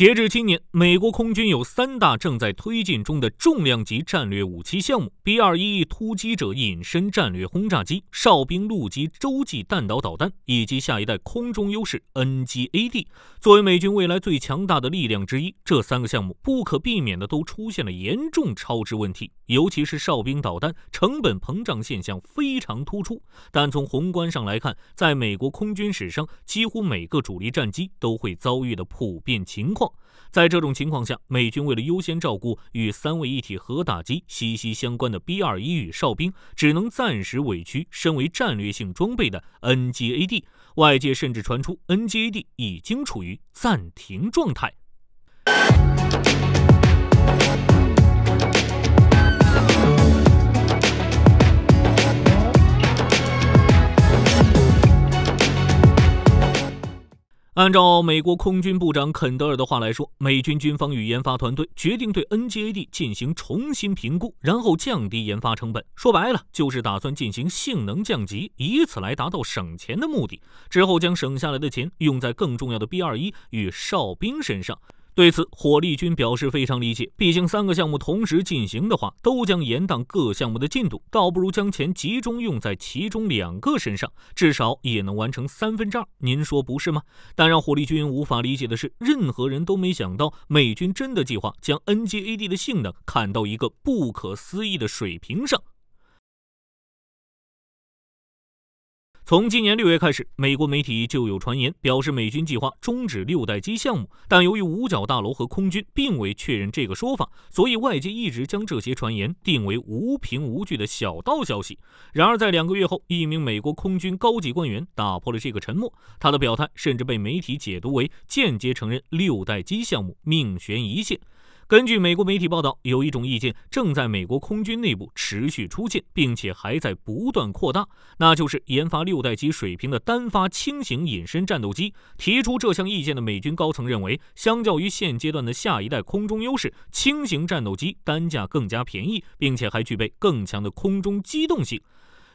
截至今年，美国空军有三大正在推进中的重量级战略武器项目：B-21 突击者隐身战略轰炸机、哨兵陆基洲际弹道导弹，以及下一代空中优势 NGAD。作为美军未来最强大的力量之一，这三个项目不可避免的都出现了严重超支问题，尤其是哨兵导弹成本膨胀现象非常突出。但从宏观上来看，在美国空军史上，几乎每个主力战机都会遭遇的普遍情况。在这种情况下，美军为了优先照顾与三位一体核打击息息相关的 B-21 与哨兵，只能暂时委屈身为战略性装备的 NGAD。外界甚至传出 NGAD 已经处于暂停状态。按照美国空军部长肯德尔的话来说，美军军方与研发团队决定对 NGAD 进行重新评估，然后降低研发成本。说白了，就是打算进行性能降级，以此来达到省钱的目的。之后将省下来的钱用在更重要的 B-21 与哨兵身上。对此，火力军表示非常理解。毕竟三个项目同时进行的话，都将延宕各项目的进度，倒不如将钱集中用在其中两个身上，至少也能完成三分之二。您说不是吗？但让火力军无法理解的是，任何人都没想到，美军真的计划将 NGAD 的性能砍到一个不可思议的水平上。从今年六月开始，美国媒体就有传言表示美军计划终止六代机项目，但由于五角大楼和空军并未确认这个说法，所以外界一直将这些传言定为无凭无据的小道消息。然而，在两个月后，一名美国空军高级官员打破了这个沉默，他的表态甚至被媒体解读为间接承认六代机项目命悬一线。根据美国媒体报道，有一种意见正在美国空军内部持续出现，并且还在不断扩大，那就是研发六代机水平的单发轻型隐身战斗机。提出这项意见的美军高层认为，相较于现阶段的下一代空中优势轻型战斗机，单价更加便宜，并且还具备更强的空中机动性。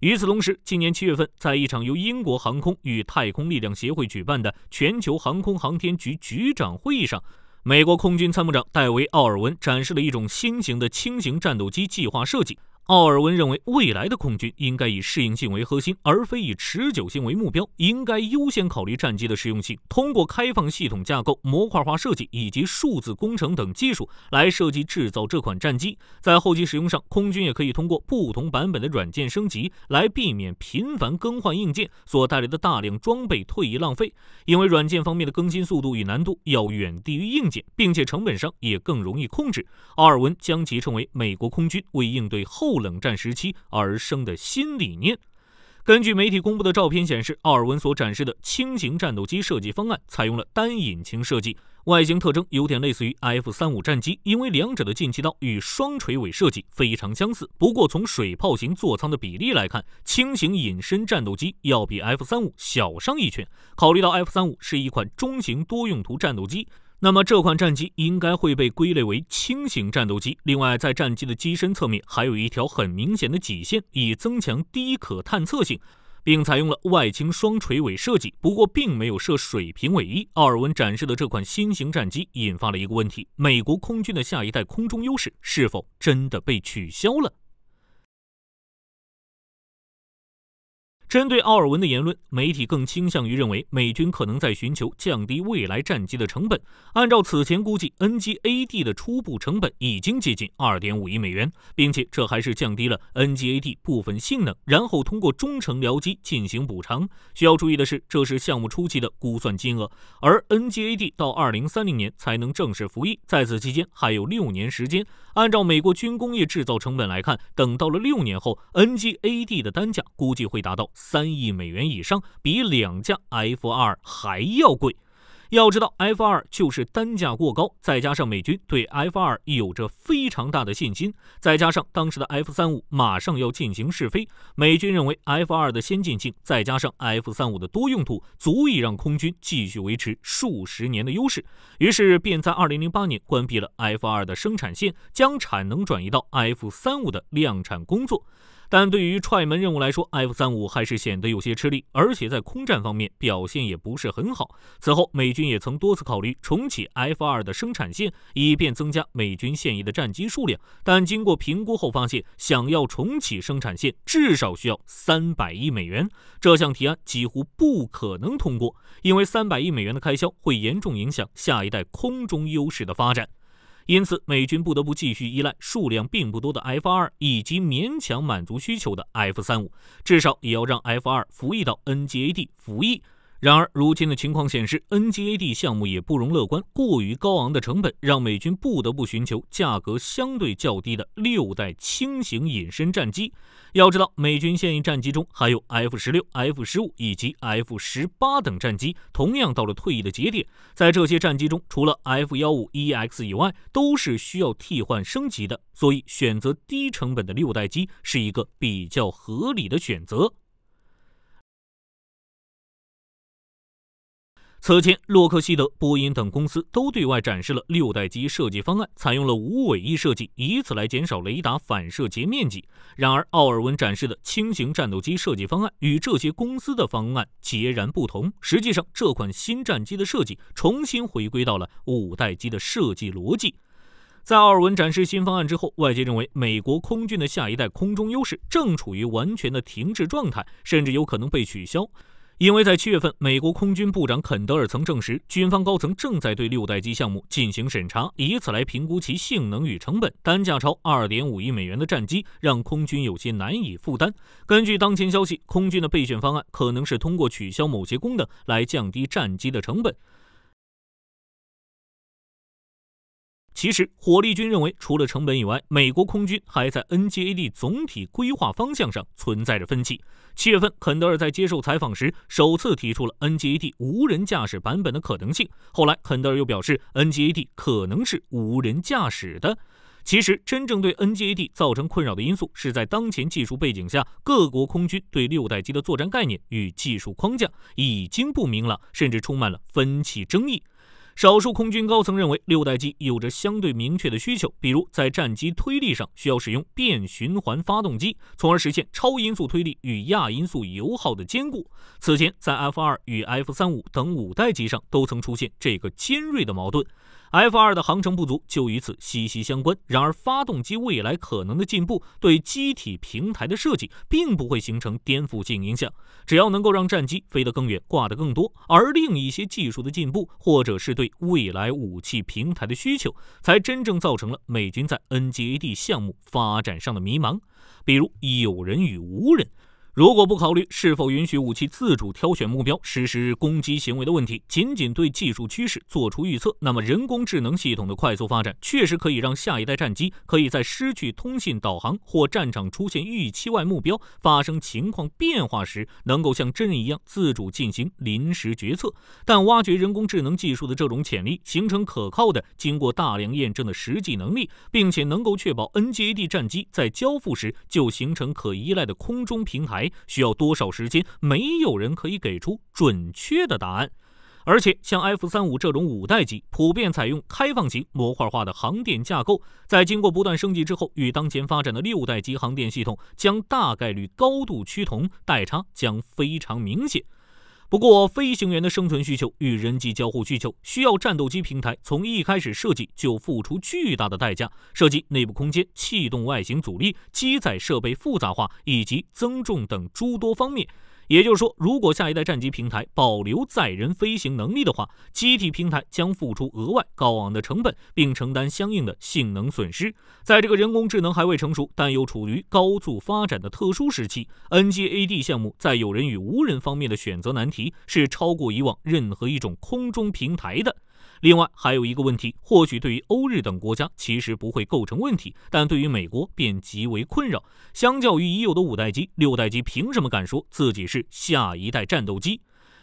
与此同时，今年七月份，在一场由英国航空与太空力量协会举办的全球航空航天局局长会议上。美国空军参谋长戴维·奥尔文展示了一种新型的轻型战斗机计划设计。奥尔文认为，未来的空军应该以适应性为核心，而非以持久性为目标。应该优先考虑战机的实用性，通过开放系统架构、模块化设计以及数字工程等技术来设计制造这款战机。在后期使用上，空军也可以通过不同版本的软件升级来避免频繁更换硬件所带来的大量装备退役浪费。因为软件方面的更新速度与难度要远低于硬件，并且成本上也更容易控制。奥尔文将其称为美国空军为应对后。后冷战时期而生的新理念。根据媒体公布的照片显示，奥尔文所展示的轻型战斗机设计方案采用了单引擎设计，外形特征有点类似于 F 三五战机，因为两者的进气道与双垂尾设计非常相似。不过，从水炮型座舱的比例来看，轻型隐身战斗机要比 F 三五小上一圈。考虑到 F 三五是一款中型多用途战斗机。那么这款战机应该会被归类为轻型战斗机。另外，在战机的机身侧面还有一条很明显的脊线，以增强低可探测性，并采用了外倾双垂尾设计。不过，并没有设水平尾翼。奥尔文展示的这款新型战机引发了一个问题：美国空军的下一代空中优势是否真的被取消了？针对奥尔文的言论，媒体更倾向于认为美军可能在寻求降低未来战机的成本。按照此前估计，NGAD 的初步成本已经接近二点五亿美元，并且这还是降低了 NGAD 部分性能，然后通过中程僚机进行补偿。需要注意的是，这是项目初期的估算金额，而 NGAD 到二零三零年才能正式服役，在此期间还有六年时间。按照美国军工业制造成本来看，等到了六年后，NGAD 的单价估计会达到。三亿美元以上，比两架 F 二还要贵。要知道，F 二就是单价过高，再加上美军对 F 二有着非常大的信心，再加上当时的 F 三五马上要进行试飞，美军认为 F 二的先进性，再加上 F 三五的多用途，足以让空军继续维持数十年的优势。于是便在二零零八年关闭了 F 二的生产线，将产能转移到 F 三五的量产工作。但对于踹门任务来说，F 三五还是显得有些吃力，而且在空战方面表现也不是很好。此后，美军也曾多次考虑重启 F 二的生产线，以便增加美军现役的战机数量。但经过评估后发现，想要重启生产线至少需要三百亿美元，这项提案几乎不可能通过，因为三百亿美元的开销会严重影响下一代空中优势的发展。因此，美军不得不继续依赖数量并不多的 F 二，以及勉强满足需求的 F 三五，至少也要让 F 二服役到 NGAD 服役。然而，如今的情况显示，NGAD 项目也不容乐观。过于高昂的成本让美军不得不寻求价格相对较低的六代轻型隐身战机。要知道，美军现役战机中还有 F 十六、F 十五以及 F 十八等战机，同样到了退役的节点。在这些战机中，除了 F 幺五 EX 以外，都是需要替换升级的。所以，选择低成本的六代机是一个比较合理的选择。此前，洛克希德、波音等公司都对外展示了六代机设计方案，采用了无尾翼设计，以此来减少雷达反射截面积。然而，奥尔文展示的轻型战斗机设计方案与这些公司的方案截然不同。实际上，这款新战机的设计重新回归到了五代机的设计逻辑。在奥尔文展示新方案之后，外界认为美国空军的下一代空中优势正处于完全的停滞状态，甚至有可能被取消。因为在七月份，美国空军部长肯德尔曾证实，军方高层正在对六代机项目进行审查，以此来评估其性能与成本。单价超二点五亿美元的战机让空军有些难以负担。根据当前消息，空军的备选方案可能是通过取消某些功能来降低战机的成本。其实，火力军认为，除了成本以外，美国空军还在 NGAD 总体规划方向上存在着分歧。七月份，肯德尔在接受采访时首次提出了 NGAD 无人驾驶版本的可能性。后来，肯德尔又表示，NGAD 可能是无人驾驶的。其实，真正对 NGAD 造成困扰的因素，是在当前技术背景下，各国空军对六代机的作战概念与技术框架已经不明朗，甚至充满了分歧争议。少数空军高层认为，六代机有着相对明确的需求，比如在战机推力上需要使用变循环发动机，从而实现超音速推力与亚音速油耗的兼顾。此前，在 F 二与 F 三五等五代机上都曾出现这个尖锐的矛盾。F 二的航程不足就与此息息相关。然而，发动机未来可能的进步对机体平台的设计并不会形成颠覆性影响。只要能够让战机飞得更远、挂得更多，而另一些技术的进步，或者是对未来武器平台的需求，才真正造成了美军在 NGAD 项目发展上的迷茫。比如，有人与无人。如果不考虑是否允许武器自主挑选目标、实施攻击行为的问题，仅仅对技术趋势做出预测，那么人工智能系统的快速发展确实可以让下一代战机可以在失去通信、导航或战场出现预期外目标发生情况变化时，能够像真人一样自主进行临时决策。但挖掘人工智能技术的这种潜力，形成可靠的、经过大量验证的实际能力，并且能够确保 NGAD 战机在交付时就形成可依赖的空中平台。需要多少时间？没有人可以给出准确的答案。而且，像 F 三五这种五代机普遍采用开放型模块化的航电架构，在经过不断升级之后，与当前发展的六代机航电系统将大概率高度趋同，代差将非常明显。不过，飞行员的生存需求与人机交互需求，需要战斗机平台从一开始设计就付出巨大的代价，涉及内部空间、气动外形阻力、机载设备复杂化以及增重等诸多方面。也就是说，如果下一代战机平台保留载人飞行能力的话，机体平台将付出额外高昂的成本，并承担相应的性能损失。在这个人工智能还未成熟，但又处于高速发展的特殊时期，NGAD 项目在有人与无人方面的选择难题是超过以往任何一种空中平台的。另外还有一个问题，或许对于欧日等国家其实不会构成问题，但对于美国便极为困扰。相较于已有的五代机、六代机，凭什么敢说自己是下一代战斗机？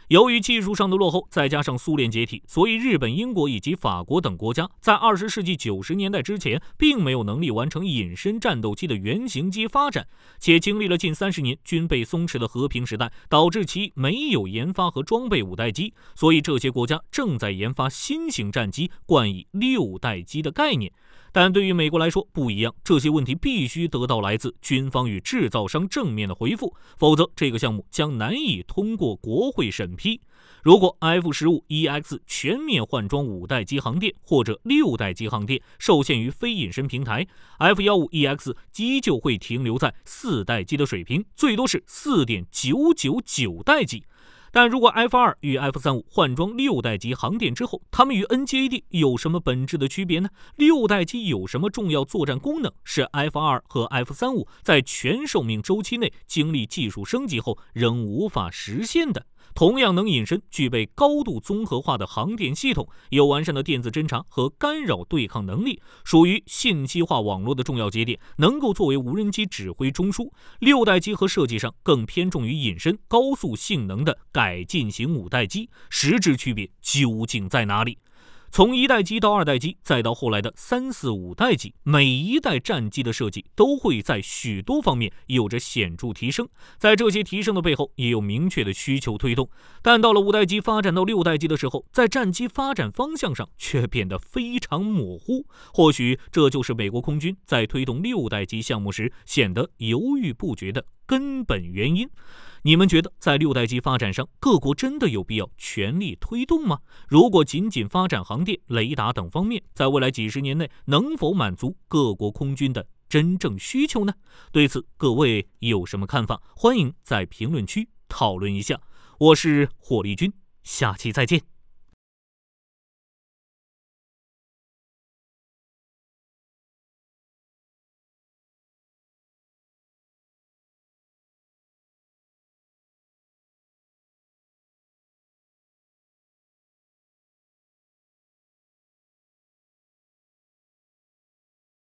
由于技术上的落后，再加上苏联解体，所以日本、英国以及法国等国家在二十世纪九十年代之前并没有能力完成隐身战斗机的原型机发展，且经历了近三十年军备松弛的和平时代，导致其没有研发和装备五代机。所以，这些国家正在研发新型战机，冠以六代机的概念。但对于美国来说不一样，这些问题必须得到来自军方与制造商正面的回复，否则这个项目将难以通过国会审批。如果 F 十五 EX 全面换装五代机航电或者六代机航电，受限于非隐身平台，F 幺五 EX 依旧会停留在四代机的水平，最多是四点九九九代机。但如果 F 二与 F 三五换装六代机航电之后，它们与 NGAD 有什么本质的区别呢？六代机有什么重要作战功能是 F 二和 F 三五在全寿命周期内经历技术升级后仍无法实现的？同样能隐身，具备高度综合化的航电系统，有完善的电子侦察和干扰对抗能力，属于信息化网络的重要节点，能够作为无人机指挥中枢。六代机和设计上更偏重于隐身、高速性能的改进型五代机，实质区别究竟在哪里？从一代机到二代机，再到后来的三四五代机，每一代战机的设计都会在许多方面有着显著提升。在这些提升的背后，也有明确的需求推动。但到了五代机发展到六代机的时候，在战机发展方向上却变得非常模糊。或许这就是美国空军在推动六代机项目时显得犹豫不决的根本原因。你们觉得在六代机发展上，各国真的有必要全力推动吗？如果仅仅发展航电、雷达等方面，在未来几十年内能否满足各国空军的真正需求呢？对此，各位有什么看法？欢迎在评论区讨论一下。我是火力军，下期再见。